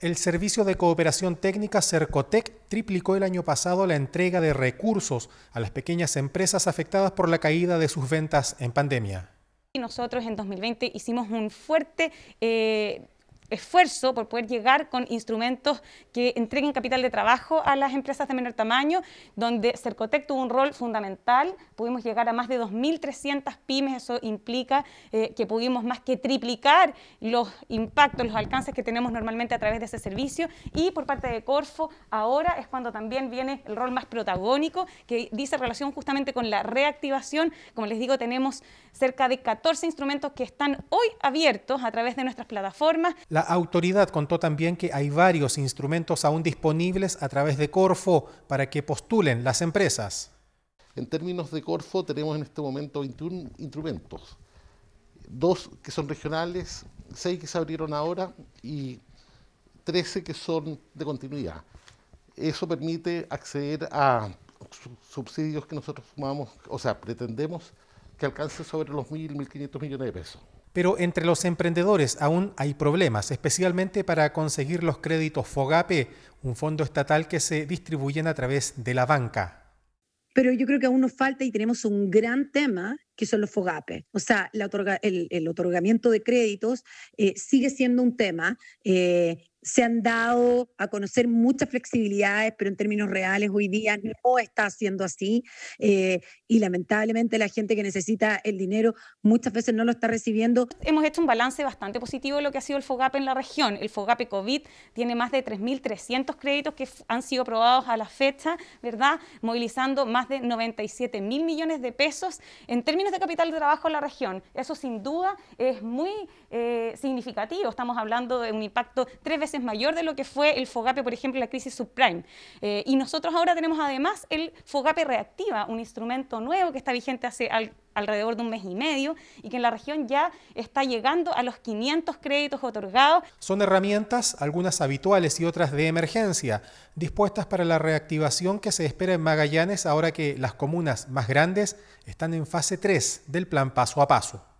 El Servicio de Cooperación Técnica Cercotec triplicó el año pasado la entrega de recursos a las pequeñas empresas afectadas por la caída de sus ventas en pandemia. Nosotros en 2020 hicimos un fuerte... Eh, esfuerzo por poder llegar con instrumentos que entreguen capital de trabajo a las empresas de menor tamaño, donde Cercotec tuvo un rol fundamental, pudimos llegar a más de 2.300 pymes, eso implica eh, que pudimos más que triplicar los impactos, los alcances que tenemos normalmente a través de ese servicio, y por parte de Corfo ahora es cuando también viene el rol más protagónico, que dice relación justamente con la reactivación, como les digo, tenemos cerca de 14 instrumentos que están hoy abiertos a través de nuestras plataformas. La autoridad contó también que hay varios instrumentos aún disponibles a través de Corfo para que postulen las empresas. En términos de Corfo tenemos en este momento 21 instrumentos, dos que son regionales, seis que se abrieron ahora y 13 que son de continuidad. Eso permite acceder a subsidios que nosotros fumamos, o sea, pretendemos que alcance sobre los 1.000, 1.500 millones de pesos. Pero entre los emprendedores aún hay problemas, especialmente para conseguir los créditos FOGAPE, un fondo estatal que se distribuyen a través de la banca. Pero yo creo que aún nos falta y tenemos un gran tema que son los FOGAPE. O sea, el, otorgamiento de créditos eh, sigue siendo un tema eh, se han dado a conocer muchas flexibilidades, pero en términos reales hoy día no está haciendo así. Eh, y lamentablemente la gente que necesita el dinero muchas veces no lo está recibiendo. Hemos hecho un balance bastante positivo de lo que ha sido el FOGAP en la región. El FOGAPE COVID tiene más de 3.300 créditos que han sido aprobados a la fecha, ¿verdad? Movilizando más de 97 mil millones de pesos en términos de capital de trabajo en la región. Eso sin duda es muy eh, significativo. Estamos hablando de un impacto tres veces mayor de lo que fue el FOGAPE, por ejemplo, la crisis subprime. Eh, y nosotros ahora tenemos además el FOGAPE Reactiva, un instrumento nuevo que está vigente hace alrededor de un mes y medio y que en la región ya está llegando a los 500 créditos otorgados. Son herramientas, algunas habituales y otras de emergencia, dispuestas para la reactivación que se espera en Magallanes ahora que las comunas más grandes están en fase 3 del plan paso a paso.